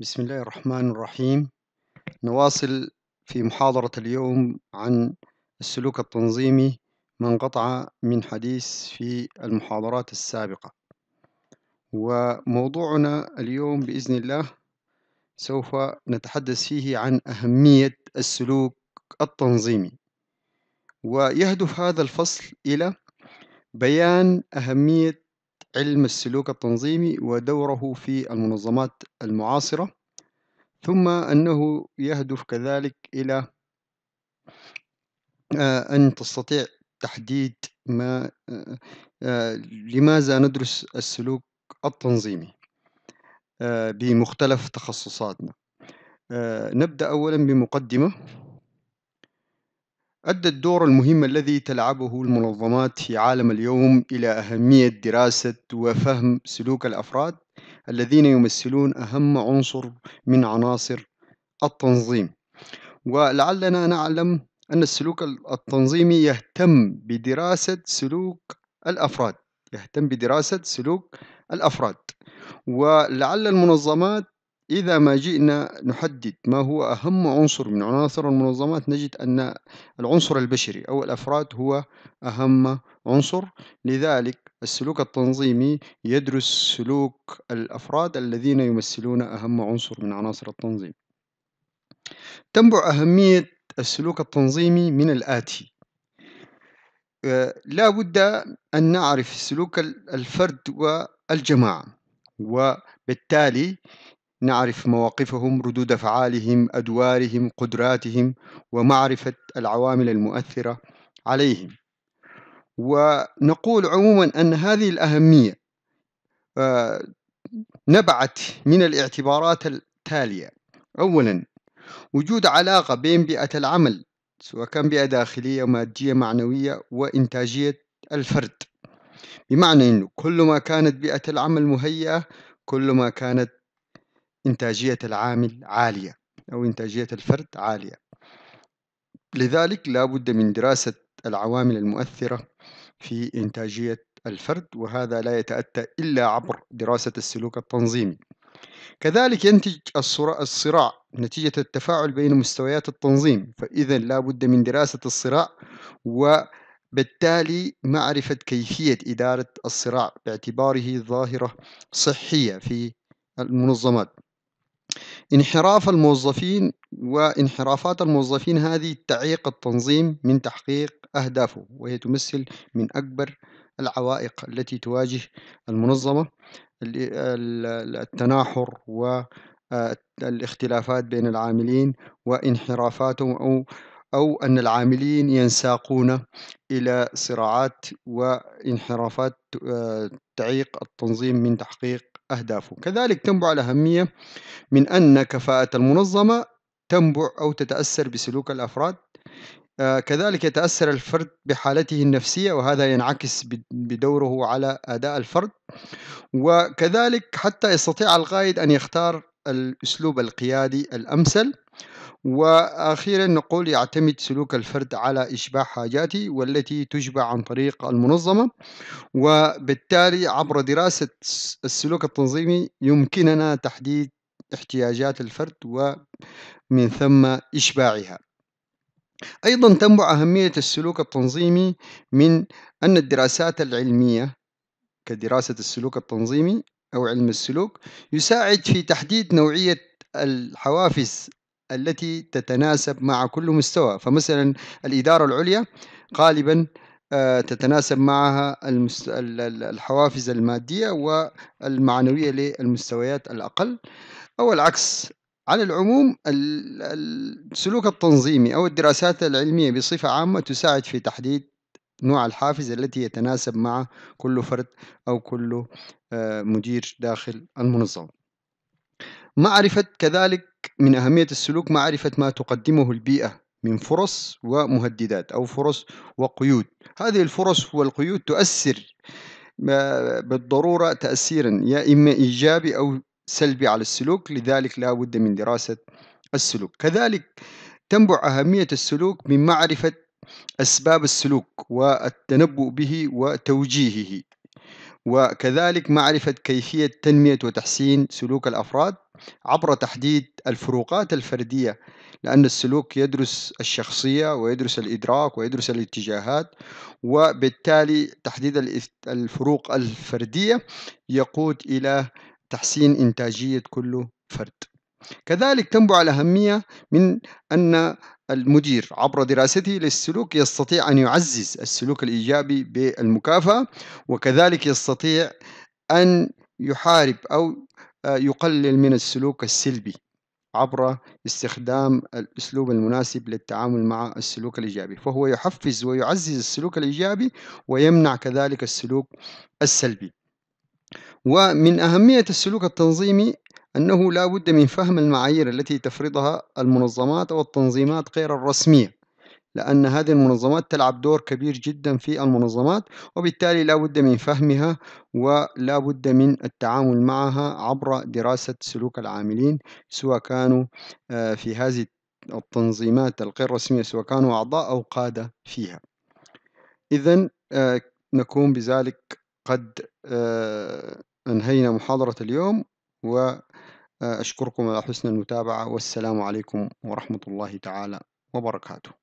بسم الله الرحمن الرحيم نواصل في محاضرة اليوم عن السلوك التنظيمي ما انقطع من حديث في المحاضرات السابقة وموضوعنا اليوم بإذن الله سوف نتحدث فيه عن أهمية السلوك التنظيمي ويهدف هذا الفصل إلى بيان أهمية علم السلوك التنظيمي ودوره في المنظمات المعاصرة ثم أنه يهدف كذلك إلى آه، أن تستطيع تحديد ما آه، آه، لماذا ندرس السلوك التنظيمي بمختلف تخصصاتنا نبدأ أولا بمقدمة أدى الدور المهم الذي تلعبه المنظمات في عالم اليوم إلى أهمية دراسة وفهم سلوك الأفراد الذين يمثلون أهم عنصر من عناصر التنظيم ولعلنا نعلم أن السلوك التنظيمي يهتم بدراسة سلوك الأفراد يهتم بدراسة سلوك الأفراد ولعل المنظمات إذا ما جئنا نحدد ما هو أهم عنصر من عناصر المنظمات نجد أن العنصر البشري أو الأفراد هو أهم عنصر لذلك السلوك التنظيمي يدرس سلوك الأفراد الذين يمثلون أهم عنصر من عناصر التنظيم تنبع أهمية السلوك التنظيمي من الآتي آه، لا بد أن نعرف سلوك الفرد والجماعة وبالتالي نعرف مواقفهم ردود افعالهم ادوارهم قدراتهم ومعرفه العوامل المؤثره عليهم ونقول عموما ان هذه الاهميه آه، نبعت من الاعتبارات التاليه اولا وجود علاقه بين بيئه العمل سواء كان بيئه داخليه ماديه معنويه وانتاجيه الفرد بمعنى انه كلما كانت بيئه العمل مهيئه كلما كانت إنتاجية العامل عالية أو إنتاجية الفرد عالية لذلك لا بد من دراسة العوامل المؤثرة في إنتاجية الفرد وهذا لا يتأتى إلا عبر دراسة السلوك التنظيمي كذلك ينتج الصراع نتيجة التفاعل بين مستويات التنظيم فإذا لا بد من دراسة الصراع وبالتالي معرفة كيفية إدارة الصراع باعتباره ظاهرة صحية في المنظمات انحراف الموظفين وانحرافات الموظفين هذه تعيق التنظيم من تحقيق أهدافه وهي تمثل من أكبر العوائق التي تواجه المنظمة التناحر والاختلافات آه، بين العاملين وانحرافاتهم أو أو أن العاملين ينساقون إلى صراعات وانحرافات آه، تعيق التنظيم من تحقيق أهدافه كذلك تنبع الأهمية من أن كفاءة المنظمة تنبع أو تتأثر بسلوك الأفراد آه، كذلك يتأثر الفرد بحالته النفسية وهذا ينعكس بدوره على أداء الفرد وكذلك حتى يستطيع القائد أن يختار الأسلوب القيادي الأمثل وأخيرا نقول يعتمد سلوك الفرد على إشباع حاجاته والتي تشبع عن طريق المنظمة وبالتالي عبر دراسة السلوك التنظيمي يمكننا تحديد احتياجات الفرد ومن ثم إشباعها أيضا تنبع أهمية السلوك التنظيمي من أن الدراسات العلمية كدراسة السلوك التنظيمي أو علم السلوك يساعد في تحديد نوعية الحوافز التي تتناسب مع كل مستوى فمثلا الإدارة العليا غالبا آه، تتناسب معها الحوافز المادية والمعنوية للمستويات الأقل أو العكس على العموم السلوك التنظيمي أو الدراسات العلمية بصفة عامة تساعد في تحديد نوع الحافز التي يتناسب مع كل فرد أو كل آه، مدير داخل المنظمة معرفة كذلك من أهمية السلوك معرفة ما تقدمه البيئة من فرص ومهددات أو فرص وقيود هذه الفرص والقيود تؤثر آه، بالضرورة تأثيرا يا إما إيجابي أو سلبي على السلوك لذلك لا بد من دراسة السلوك كذلك تنبع أهمية السلوك من معرفة أسباب السلوك والتنبؤ به وتوجيهه وكذلك معرفة كيفية تنمية وتحسين سلوك الأفراد عبر تحديد الفروقات الفردية لأن السلوك يدرس الشخصية ويدرس الإدراك ويدرس الاتجاهات وبالتالي تحديد الفروق الفردية يقود إلى تحسين إنتاجية كل فرد كذلك تنبع الأهمية من أن المدير عبر دراسته للسلوك يستطيع أن يعزز السلوك الإيجابي بالمكافأة وكذلك يستطيع أن يحارب أو يقلل من السلوك السلبي عبر استخدام الأسلوب المناسب للتعامل مع السلوك الإيجابي فهو يحفز ويعزز السلوك الإيجابي ويمنع كذلك السلوك السلبي ومن أهمية السلوك التنظيمي أنه لا بد من فهم المعايير التي تفرضها المنظمات أو التنظيمات غير الرسمية لأن هذه المنظمات تلعب دور كبير جدا في المنظمات وبالتالي لا بد من فهمها ولا بد من التعامل معها عبر دراسة سلوك العاملين سواء كانوا آه، في هذه التنظيمات الغير رسمية سواء كانوا أعضاء أو قادة فيها إذا آه، نكون بذلك قد آه، أنهينا محاضرة اليوم وأشكركم على حسن المتابعة والسلام عليكم ورحمة الله تعالى وبركاته